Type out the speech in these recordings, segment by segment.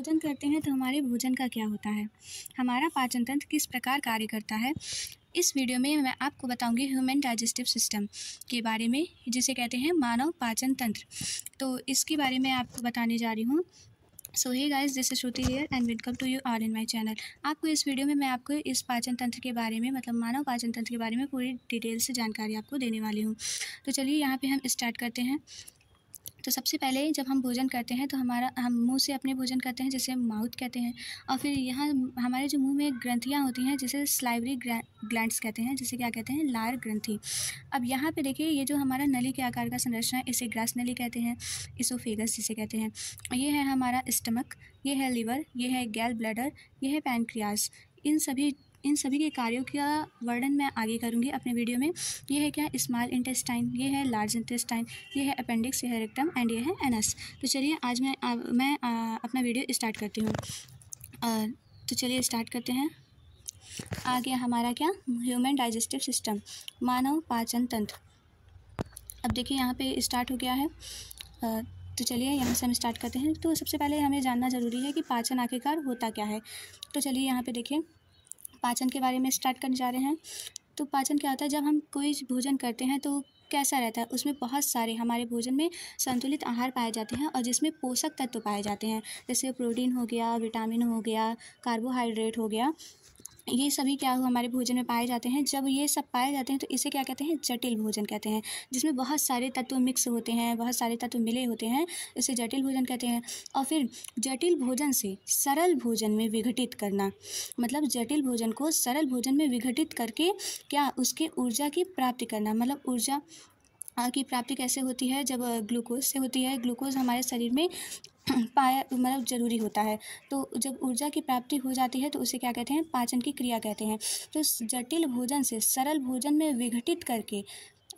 भोजन करते हैं तो हमारे भोजन का क्या होता है हमारा पाचन तंत्र किस प्रकार कार्य करता है इस वीडियो में मैं आपको बताऊंगी ह्यूमन डाइजेस्टिव सिस्टम के बारे में जिसे कहते हैं मानव पाचन तंत्र तो इसके बारे में आपको बताने जा रही हूँ so hey guys this is Shruti here and welcome to you all in my channel आपको इस वीडियो में मैं आपको इस पाचन तंत्र के बारे में मतलब मानव पाचन तंत्र के बारे में पूरी डिटेल से जानकारी आपको देने वाली हूँ तो चलिए यहाँ पे हम स्टार्ट करते हैं तो सबसे पहले जब हम भोजन करते हैं तो हमारा हम मुंह से अपने भोजन करते हैं जिसे माउथ कहते हैं और फिर यहाँ हमारे जो मुंह में ग्रंथियाँ होती हैं जिसे स्लाइवरी ग्लैंड्स कहते हैं जिसे क्या कहते हैं लार ग्रंथी अब यहाँ पे देखिए ये जो हमारा नली के आकार का संरचना है इसे ग्रास नली कहते हैं इसोफेगस जिसे कहते हैं ये है हमारा स्टमक ये है लीवर ये है गैल ब्लडर ये है पैनक्रियास इन सभी इन सभी के कार्यों का वर्णन मैं आगे करूँगी अपने वीडियो में ये है क्या स्मॉल इंटेस्टाइन ये है लार्ज इंटेस्टाइन ये है अपेंडिक्स ये है रेक्टम एंड ये है एनस तो चलिए आज मैं आ, मैं आ, अपना वीडियो स्टार्ट करती हूँ तो चलिए स्टार्ट करते हैं आ गया हमारा क्या ह्यूमन डाइजेस्टिव सिस्टम मानव पाचन तंत्र अब देखिए यहाँ पर स्टार्ट हो गया है आ, तो चलिए यहाँ से हम स्टार्ट करते हैं तो सबसे पहले हमें जानना ज़रूरी है कि पाचन आखिरकार होता क्या है तो चलिए यहाँ पे देखिए पाचन के बारे में स्टार्ट करने जा रहे हैं तो पाचन क्या होता है जब हम कोई भोजन करते हैं तो कैसा रहता है उसमें बहुत सारे हमारे भोजन में संतुलित आहार पाए जाते हैं और जिसमें पोषक तत्व पाए जाते हैं जैसे प्रोटीन हो गया विटामिन हो गया कार्बोहाइड्रेट हो गया ये सभी क्या हमारे भोजन में पाए जाते हैं जब ये सब पाए जाते हैं तो इसे क्या कहते हैं जटिल भोजन कहते हैं जिसमें बहुत सारे तत्व मिक्स होते हैं बहुत सारे तत्व मिले होते हैं इसे जटिल भोजन कहते हैं और फिर जटिल भोजन से सरल भोजन में विघटित करना मतलब जटिल भोजन को सरल भोजन में विघटित करके क्या उसके ऊर्जा की प्राप्ति करना मतलब ऊर्जा की प्राप्ति कैसे होती है जब ग्लूकोज से होती है ग्लूकोज हमारे शरीर में पाया मतलब जरूरी होता है तो जब ऊर्जा की प्राप्ति हो जाती है तो उसे क्या कहते हैं पाचन की क्रिया कहते हैं तो जटिल भोजन से सरल भोजन में विघटित करके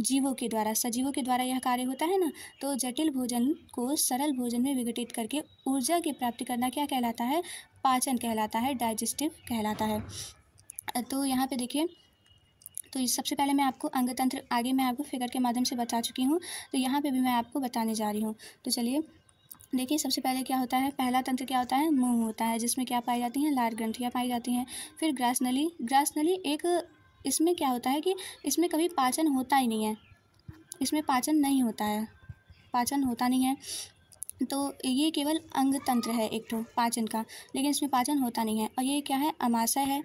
जीवों के द्वारा सजीवों के द्वारा यह कार्य होता है ना तो जटिल भोजन को सरल भोजन में विघटित करके ऊर्जा की प्राप्ति करना क्या कहलाता है पाचन कहलाता है डाइजेस्टिव कहलाता है तो यहाँ पे देखिए तो सबसे पहले मैं आपको अंगतंत्र आगे मैं आपको फिगर के माध्यम से बता चुकी हूँ तो यहाँ पर भी मैं आपको बताने जा रही हूँ तो चलिए देखिए सबसे पहले क्या होता है पहला तंत्र क्या होता है मुंह होता है जिसमें क्या पाई जाती हैं लाल ग्रंथियाँ पाई जाती हैं फिर ग्रास नली ग्रास नली एक इसमें क्या होता है कि इसमें कभी पाचन होता ही नहीं है इसमें पाचन नहीं होता है पाचन होता नहीं है तो ये केवल अंग तंत्र है एक तो पाचन का लेकिन इसमें पाचन होता नहीं है और ये क्या है अमाशय है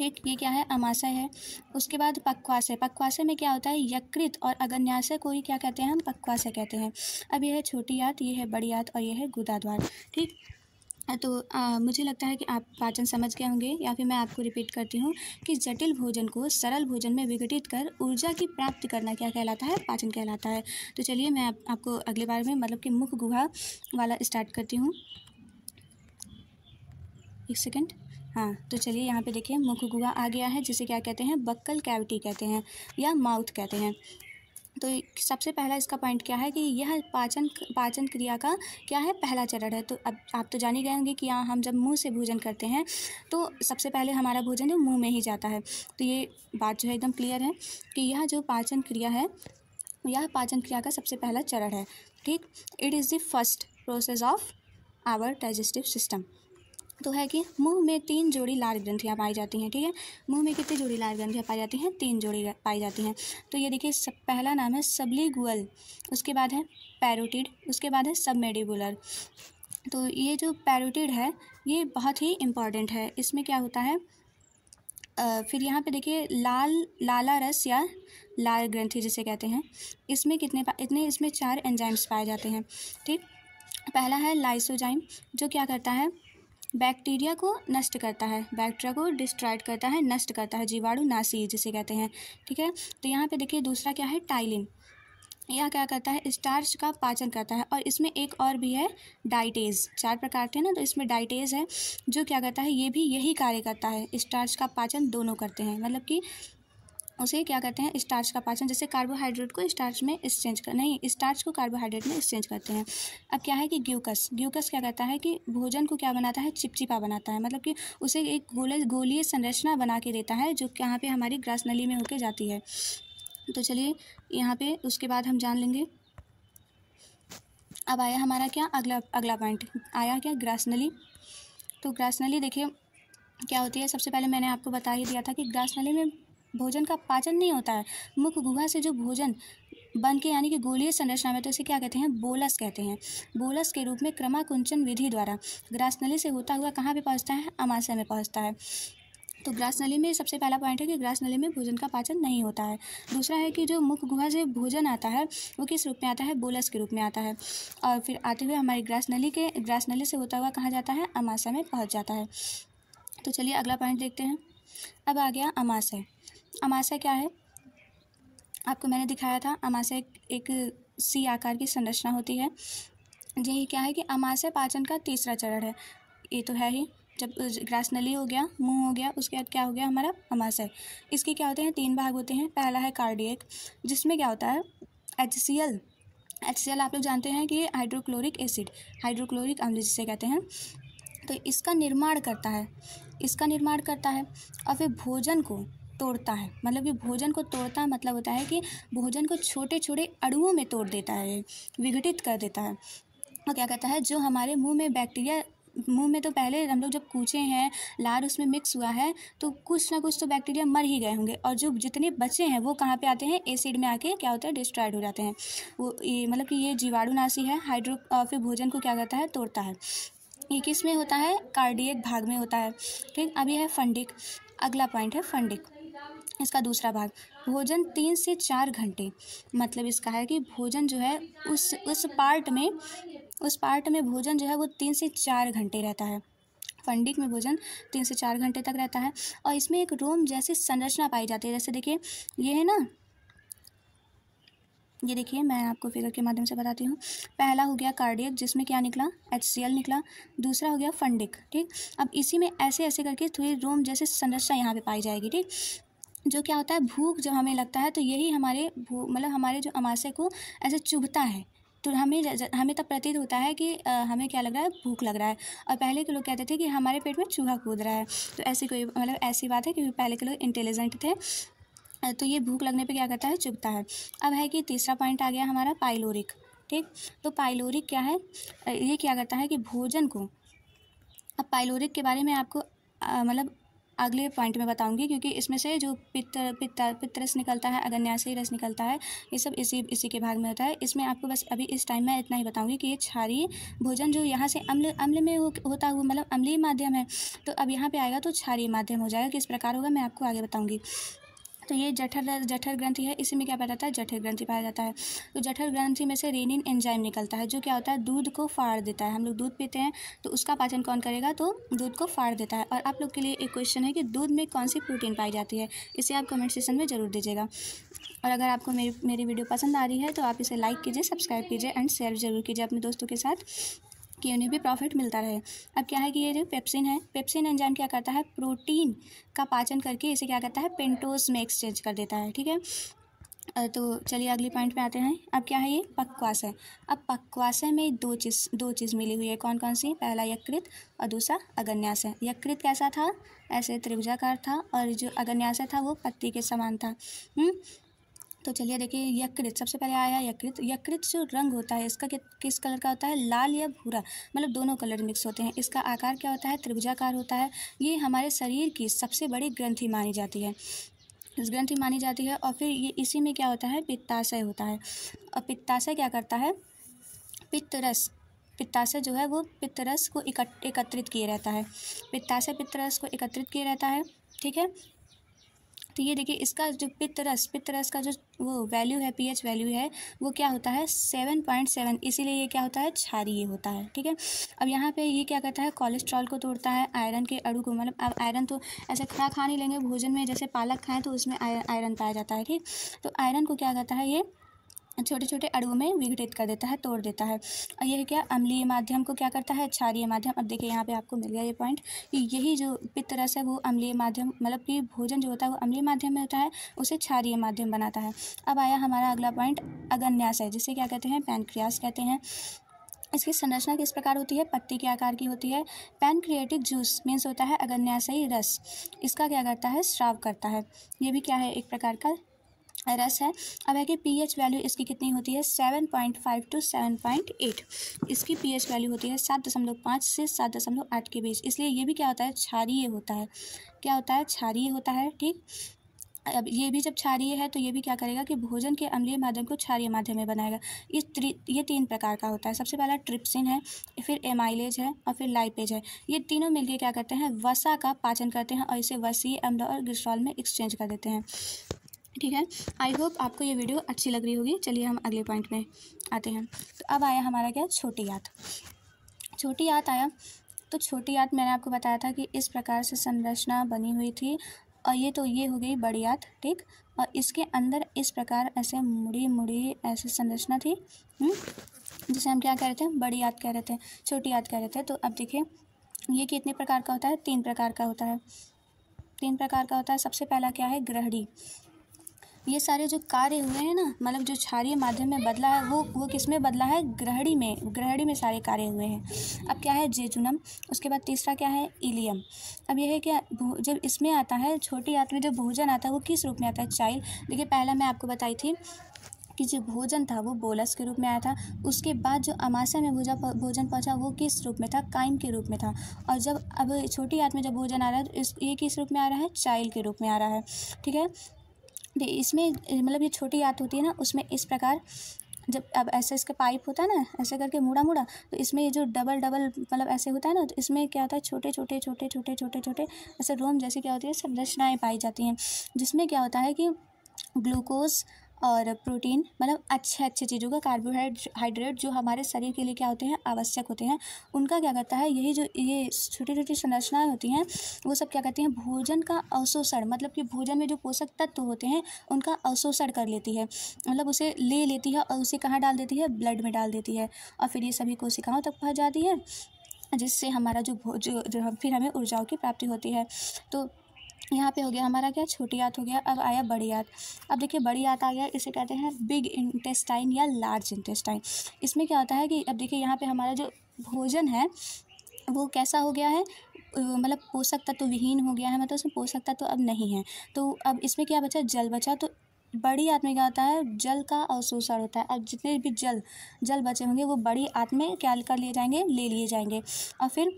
ठीक ये क्या है अमाशय है उसके बाद पक्वाशय पक्वाशय में क्या होता है यकृत और अगन्याशय को ही क्या कहते हैं हम पक्वाशय कहते हैं अब यह है छोटी याद ये है बड़ी याद और यह है गुदाद्वार ठीक तो आ, मुझे लगता है कि आप पाचन समझ गए होंगे या फिर मैं आपको रिपीट करती हूँ कि जटिल भोजन को सरल भोजन में विघटित कर ऊर्जा की प्राप्ति करना क्या कहलाता है पाचन कहलाता है तो चलिए मैं आप, आपको अगले बार में मतलब कि मुख गुहा वाला स्टार्ट करती हूँ एक सेकेंड हाँ तो चलिए यहाँ पे देखिए मुख गुहा आ गया है जिसे क्या कहते हैं बक्कल कैविटी कहते हैं या माउथ कहते हैं तो सबसे पहला इसका पॉइंट क्या है कि यह पाचन पाचन क्रिया का क्या है पहला चरण है तो अब आप तो जान ही गए होंगे कि यहाँ हम जब मुंह से भोजन करते हैं तो सबसे पहले हमारा भोजन मुंह में ही जाता है तो ये बात जो है एकदम क्लियर है कि यह जो पाचन क्रिया है यह पाचन क्रिया का सबसे पहला चरण है ठीक it is the first process of our digestive system तो है कि मुंह में तीन जोड़ी लाल ग्रंथियाँ पाई जाती हैं ठीक है मुंह में कितनी जोड़ी लाल ग्रंथियाँ पाई जाती हैं तीन जोड़ी पाई जाती हैं तो ये देखिए सब पहला नाम है सबलीगुअल उसके बाद है पैरोटिड उसके बाद है सबमेडिबुलर तो ये जो पैरोटिड है ये बहुत ही इम्पॉर्टेंट है इसमें क्या होता है आ, फिर यहाँ पर देखिए लाल लाला रस या लाल ग्रंथि जिसे कहते हैं इसमें कितने इतने इसमें चार एंजाइम्स पाए जाते हैं ठीक पहला है लाइसोजाइम जो क्या करता है बैक्टीरिया को नष्ट करता है बैक्टीरिया को डिस्ट्रॉयड करता है नष्ट करता है जीवाणु नासी जिसे कहते हैं ठीक है तो यहाँ पे देखिए दूसरा क्या है टाइलिन यह क्या करता है स्टार्च का पाचन करता है और इसमें एक और भी है डाइटेज चार प्रकार थे ना तो इसमें डाइटेज है जो क्या करता है ये भी यही कार्य करता है स्टार्च का पाचन दोनों करते हैं मतलब कि उसे क्या कहते हैं स्टार्च का पाचन जैसे कार्बोहाइड्रेट को स्टार्च में एक्सचेंज कर नहीं स्टार्च को कार्बोहाइड्रेट में एक्सचेंज करते हैं अब क्या है कि ग्यूकस ग्यूकस क्या कहता है कि भोजन को क्या बनाता है चिपचिपा बनाता है मतलब कि उसे एक गोले गोलीय संरचना बना के देता है जो यहाँ पर हमारी ग्रास नली में होके जाती है तो चलिए यहाँ पे उसके बाद हम जान लेंगे अब आया हमारा क्या अगला अगला पॉइंट आया क्या ग्रास नली तो ग्रास नली देखिए क्या होती है सबसे पहले मैंने आपको बता ही दिया था कि ग्रास नली में भोजन का पाचन नहीं होता है मुख गुहा से जो भोजन बन के यानी कि गोलीय संरचना में तो इसे क्या कहते हैं बोलस कहते हैं बोलस के रूप में क्रमाकुंचन विधि द्वारा ग्रास नली से होता हुआ कहाँ पे पहुँचता है अमाशय में पहुँचता है तो ग्रास नली में सबसे पहला पॉइंट है कि ग्रास नली में भोजन का पाचन नहीं होता है दूसरा है कि जो मुख गुहा से भोजन आता है वो किस रूप में आता है बोलस के रूप में आता है और फिर आते हुए हमारी ग्रास नली के ग्रास नली से होता हुआ कहाँ जाता है अमाशय में पहुँच जाता है तो चलिए अगला पॉइंट देखते हैं अब आ गया अमाशय अमाशय क्या है आपको मैंने दिखाया था अमाशय एक, एक सी आकार की संरचना होती है यही क्या है कि अमाशय पाचन का तीसरा चरण है ये तो है ही जब ग्रास नली हो गया मुंह हो गया उसके बाद क्या हो गया हमारा अमाशय इसके क्या होते हैं तीन भाग होते हैं पहला है कार्डियक जिसमें क्या होता है H C L H C L आप लोग जानते हैं कि हाइड्रोक्लोरिक एसिड हाइड्रोक्लोरिक अम्ल जिसे कहते हैं तो इसका निर्माण करता है इसका निर्माण करता है और फिर भोजन को तोड़ता है मतलब कि भोजन को तोड़ता मतलब होता है कि भोजन को छोटे छोटे अड़ुओं में तोड़ देता है विघटित कर देता है और क्या कहता है जो हमारे मुंह में बैक्टीरिया मुंह में तो पहले हम लोग जब कूचे हैं लार उसमें मिक्स हुआ है तो कुछ ना कुछ तो बैक्टीरिया मर ही गए होंगे और जो जितने बच्चे हैं वो कहाँ पे आते हैं एसिड में आके क्या होता है डिस्ट्रॉयड हो जाते हैं वो ये मतलब कि ये जीवाणुनाशी है हाइड्रो फिर भोजन को क्या करता है तोड़ता है ये किस में होता है कार्डियक भाग में होता है ठीक अभी है फंडिक अगला पॉइंट है फंडिक इसका दूसरा भाग भोजन तीन से चार घंटे मतलब इसका है कि भोजन जो है उस उस पार्ट में उस पार्ट में भोजन जो है वो तीन से चार घंटे रहता है फंडिक में भोजन तीन से चार घंटे तक रहता है और इसमें एक रोम जैसी संरचना पाई जाती है जैसे देखिए ये है ना ये देखिए मैं आपको फिगर के माध्यम से बताती हूँ पहला हो गया कार्डियक जिसमें क्या निकला एच निकला दूसरा हो गया फंडिक ठीक अब इसी में ऐसे ऐसे करके थोड़ी रोम जैसे संरचना यहाँ पे पाई जाएगी ठीक जो क्या होता है भूख जब हमें लगता है तो यही हमारे भू मतलब हमारे जो अमाशय को ऐसे चुभता है तो हमें हमें तब प्रतीत होता है कि आ, हमें क्या लग रहा है भूख लग रहा है और पहले के लोग कहते थे कि हमारे पेट में चूहा कूद रहा है तो ऐसी कोई मतलब ऐसी बात है क्योंकि पहले के लोग इंटेलिजेंट थे तो ये भूख लगने पे क्या करता है चुभता है अब है कि तीसरा पॉइंट आ गया हमारा पाइलोरिक ठीक तो पाइलोरिक क्या है ये क्या करता है कि भोजन को अब पाइलोरिक के बारे में आपको मतलब अगले पॉइंट में बताऊंगी क्योंकि इसमें से जो पित्त पित्ता पित्तरस निकलता है अगन्यासी रस निकलता है ये सब इसी इसी के भाग में होता है इसमें आपको बस अभी इस टाइम में इतना ही बताऊंगी कि ये क्षारीय भोजन जो यहाँ से अम्ल अम्ल में हो, होता हुआ मतलब अम्लीय माध्यम है तो अब यहाँ पर आएगा तो क्षारीय माध्यम हो जाएगा किस प्रकार होगा मैं आपको आगे बताऊँगी तो ये जठर जठर ग्रंथि है इसी में क्या पाया जाता है जठर ग्रंथि पाया जाता है तो जठर ग्रंथि में से रेनिन एंजाइम निकलता है जो क्या होता है दूध को फाड़ देता है हम लोग दूध पीते हैं तो उसका पाचन कौन करेगा तो दूध को फाड़ देता है और आप लोग के लिए एक क्वेश्चन है कि दूध में कौन सी प्रोटीन पाई जाती है इसे आप कमेंट सेशन में ज़रूर दीजिएगा और अगर आपको मेरी मेरी वीडियो पसंद आ रही है तो आप इसे लाइक कीजिए सब्सक्राइब कीजिए एंड शेयर ज़रूर कीजिए अपने दोस्तों के साथ कि उन्हें भी प्रॉफिट मिलता रहे अब क्या है कि ये जो पेप्सिन है पेप्सिन एंजाइम क्या करता है प्रोटीन का पाचन करके इसे क्या करता है पेंटोज में एक्सचेंज कर देता है ठीक है तो चलिए अगली पॉइंट पे आते हैं अब क्या है ये पकवास है अब पकवास में दो चीज़ दो चीज़ मिली हुई है कौन कौन सी पहला यकृत और दूसरा अगन्यास है यकृत कैसा था ऐसे त्रिभुजाकार था और जो अगन्यास था वो पत्ती के समान था हुँ? हम्म? तो चलिए देखिए यकृत सबसे पहले आया यकृत यकृत जो रंग होता है इसका किस कलर का होता है लाल या भूरा मतलब दोनों कलर मिक्स होते हैं इसका आकार क्या होता है त्रिभुजाकार होता है ये हमारे शरीर की सबसे बड़ी ग्रंथि मानी जाती है इस ग्रंथि मानी जाती है और फिर ये इसी में क्या होता है पित्ताशय होता है और पित्ताशय क्या करता है पित्तरस पित्ताशय जो है वो पित्तरस को एकत्रित किए रहता है पित्ताशय पित्तरस को एकत्रित किए रहता है ठीक है तो ये देखिए इसका जो पित्तरस पित्तरस का जो वो वैल्यू है पीएच वैल्यू है वो क्या होता है सेवन पॉइंट सेवन इसीलिए ये क्या होता है क्षारीय होता है ठीक है अब यहाँ पे ये क्या करता है कोलेस्ट्रॉल को तोड़ता है आयरन के अड़ू को मतलब अब आयरन तो ऐसे खड़ा खा नहीं लेंगे भोजन में जैसे पालक खाएँ तो उसमें आयरन पाया जाता है ठीक तो आयरन को क्या करता है ये छोटे छोटे अड़ुओं में विघटित कर देता है तोड़ देता है और यह क्या अम्लीय माध्यम को क्या करता है क्षारीय माध्यम अब देखिए यहाँ पे आपको मिल गया ये पॉइंट कि यही जो पित्त रस है वो अम्लीय माध्यम मतलब कि भोजन जो होता है वो अम्लीय माध्यम में होता है उसे क्षारीय माध्यम बनाता है अब आया हमारा अगला पॉइंट अगन्यास है जिसे क्या कहते हैं पैनक्रियास कहते हैं इसकी संरचना किस प्रकार होती है पत्ती के आकार की होती है पैनक्रिएटिक जूस मीन्स होता है अगन्यासयी रस इसका क्या करता है स्राव करता है ये भी क्या है एक प्रकार का रस है अब है कि एच वैल्यू इसकी कितनी होती है seven point five to seven point eight इसकी एच वैल्यू होती है सात दशमलव पाँच से सात दशमलव आठ के बीच इसलिए ये भी क्या होता है क्षारीय होता है क्या होता है क्षारीय होता है ठीक अब ये भी जब क्षारीय है तो ये भी क्या करेगा कि भोजन के अम्लीय माध्यम को क्षारीय माध्यम में बनाएगा इस त्री ये तीन प्रकार का होता है सबसे पहला ट्रिप्सिन है फिर एमाइलेज है और फिर लाइपेज है ये तीनों मिलकर क्या करते हैं वसा का पाचन करते हैं और इसे वसीय अम्ल और ग्लिसरॉल में एक्सचेंज कर देते हैं ठीक है आई होप आपको ये वीडियो अच्छी लग रही होगी चलिए हम अगले पॉइंट में आते हैं तो अब आया हमारा क्या छोटी याद छोटी याद आया तो छोटी याद मैंने आपको बताया था कि इस प्रकार से संरचना बनी हुई थी और ये तो ये हो गई बड़ी याद ठीक और इसके अंदर इस प्रकार ऐसे मुड़ी मुड़ी ऐसे संरचना थी हुँ? हम्म? जिसे हम क्या कह रहे थे बड़ी याद कह रहे थे छोटी याद कह रहे थे तो अब देखिए ये कितने प्रकार का होता है तीन प्रकार का होता है तीन प्रकार का होता है सबसे पहला क्या है ग्रहणी ये सारे जो कार्य हुए हैं ना मतलब जो क्षारीय माध्यम में बदला है वो वो किस में बदला है ग्रहणी में ग्रहणी में सारे कार्य हुए हैं अब क्या है जेजुनम उसके बाद तीसरा क्या है इलियम अब यह है क्या जब इसमें आता है छोटी यात में जो भोजन आता है वो किस रूप में आता है चाइल्ड देखिए पहला मैं आपको बताई थी कि जो भोजन था वो बोलस के रूप में आया था उसके बाद जो अमाशा में भोजा भोजन पहुंचा वो किस रूप में था काइम के रूप में था और जब अब छोटी याद में जब भोजन आ रहा है तो इस ये किस रूप में आ रहा है चाइल के रूप में आ रहा है ठीक है इसमें मतलब ये छोटी आँत होती है ना उसमें इस प्रकार जब अब ऐसे इसका पाइप होता है ना ऐसे करके मुड़ा मुड़ा तो इसमें ये जो डबल डबल मतलब ऐसे होता है ना तो इसमें क्या होता है छोटे छोटे छोटे छोटे छोटे छोटे ऐसे रोम जैसे क्या होती है संरचनाएँ पाई जाती हैं जिसमें क्या होता है कि ग्लूकोज और प्रोटीन मतलब अच्छे अच्छे चीज़ों का कार्बोहाइड्रेट जो हमारे शरीर के लिए क्या होते हैं आवश्यक होते हैं उनका क्या करता है यही जो ये छोटी छोटी संरचनाएँ होती हैं वो सब क्या करती हैं भोजन का अवशोषण मतलब कि भोजन में जो पोषक तत्व होते हैं उनका अवशोषण कर लेती है मतलब उसे ले लेती है और उसे कहाँ डाल देती है ब्लड में डाल देती है और फिर ये सभी कोशिकाओं तक पहुँच जाती है जिससे हमारा जो भोज फिर हमें ऊर्जाओं की प्राप्ति होती है तो यहाँ पे हो गया हमारा क्या छोटी आँत हो गया अब आया बड़ी आँत अब देखिए बड़ी आँत आ गया इसे कहते हैं बिग इंटेस्टाइन या लार्ज इंटेस्टाइन इसमें क्या होता है कि अब देखिए यहाँ पे हमारा जो भोजन है वो कैसा हो गया है मतलब पोषक तत्व तो विहीन हो गया है मतलब उसमें पोषक तत्व तो अब नहीं है तो अब इसमें क्या बचा जल बचा तो बड़ी आँत में क्या होता है जल का अवशोषण होता है अब जितने भी जल जल बचे होंगे वो बड़ी आँत में क्या कर लिए जाएंगे ले लिए जाएंगे और फिर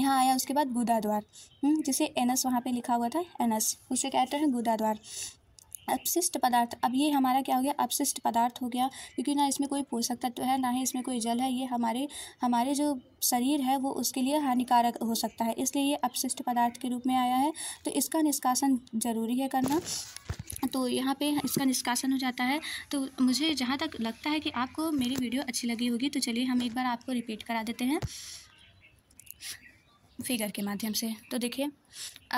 यहाँ आया उसके बाद गुदा द्वार हम्म, जिसे एन एस वहाँ पर लिखा हुआ था एन एस उसे कहते हैं गुदा द्वार अपशिष्ट पदार्थ अब ये हमारा क्या हो गया अपशिष्ट पदार्थ हो गया क्योंकि ना इसमें कोई पोषक तत्व है ना ही इसमें कोई जल है ये हमारे हमारे जो शरीर है वो उसके लिए हानिकारक हो सकता है इसलिए ये अपशिष्ट पदार्थ के रूप में आया है तो इसका निष्कासन जरूरी है करना तो यहाँ पे इसका निष्कासन हो जाता है तो मुझे जहाँ तक लगता है कि आपको मेरी वीडियो अच्छी लगी होगी तो चलिए हम एक बार आपको रिपीट करा देते हैं फिगर के माध्यम से तो देखिए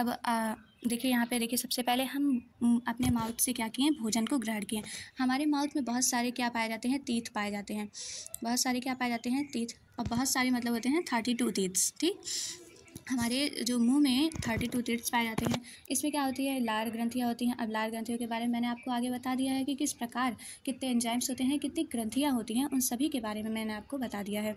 अब देखिए यहाँ पे देखिए सबसे पहले हम अपने माउथ से क्या किए भोजन को ग्रहण किए हमारे माउथ में बहुत सारे क्या पाए जाते हैं तीर्थ पाए जाते हैं बहुत सारे क्या पाए जाते हैं तीत और बहुत सारे मतलब होते हैं थर्टी टू तीर्थ्स ठीक हमारे जो मुंह में थर्टी टू तीर्थ पाए जाते हैं इसमें क्या होती है लार ग्रंथियाँ होती हैं अब लार ग्रंथियों के बारे में मैंने आपको आगे बता दिया है कि किस प्रकार कितने एंजाइम्स होते हैं कितनी ग्रंथियाँ होती हैं उन सभी के बारे में मैंने आपको बता दिया है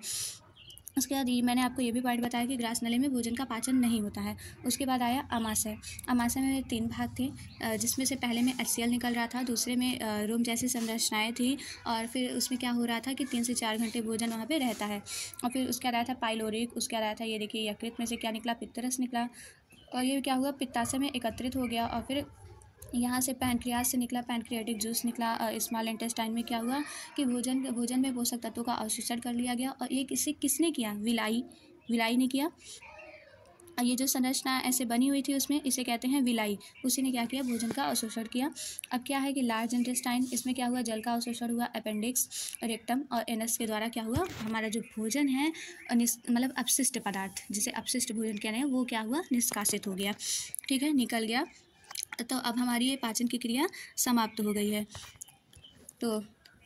उसके बाद ये मैंने आपको ये भी पॉइंट बताया कि ग्रास नले में भोजन का पाचन नहीं होता है उसके बाद आया अमाशय अमाशय में तीन भाग थे जिसमें से पहले में एच निकल रहा था दूसरे में रूम जैसी संरचनाएँ थी और फिर उसमें क्या हो रहा था कि तीन से चार घंटे भोजन वहाँ पर रहता है और फिर उसके आया था पाइलोरिक उसका आया था ये देखिए यकृत में से क्या निकला पित्तरस निकला और ये क्या हुआ पित्ताशय में एकत्रित हो गया और फिर यहाँ से पैंक्रियाज से निकला पैनक्रियाटिक जूस निकला स्मॉल इंटेस्टाइन में क्या हुआ कि भोजन भोजन में पोषक तत्वों का अवशोषण कर लिया गया और ये किसे किसने किया विलाई विलाई ने किया ये जो संरचना ऐसे बनी हुई थी उसमें इसे कहते हैं विलाई उसी ने क्या किया भोजन का अवशोषण किया अब क्या है कि लार्ज इंटेस्टाइन इसमें क्या हुआ जल का अवशोषण हुआ अपेंडिक्स रेक्टम और एनस के द्वारा क्या हुआ हमारा जो भोजन है मतलब अपशिष्ट पदार्थ जिसे अपशिष्ट भोजन रहे हैं वो क्या हुआ निष्कासित हो गया ठीक है निकल गया तो अब हमारी ये पाचन की क्रिया समाप्त हो गई है तो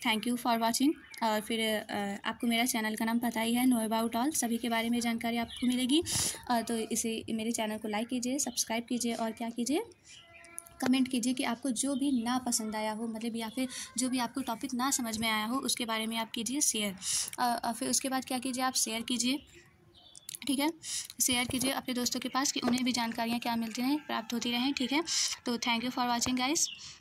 थैंक यू फॉर वाचिंग और फिर आपको मेरा चैनल का नाम पता ही है नो अबाउट ऑल सभी के बारे में जानकारी आपको मिलेगी तो इसे मेरे चैनल को लाइक कीजिए सब्सक्राइब कीजिए और क्या कीजिए कमेंट कीजिए कि आपको जो भी ना पसंद आया हो मतलब या फिर जो भी आपको टॉपिक ना समझ में आया हो उसके बारे में आप कीजिए शेयर और फिर उसके बाद क्या कीजिए आप शेयर कीजिए ठीक है शेयर कीजिए अपने दोस्तों के पास कि उन्हें भी जानकारियाँ क्या मिलती रहें प्राप्त होती रहें ठीक है तो thank you for watching guys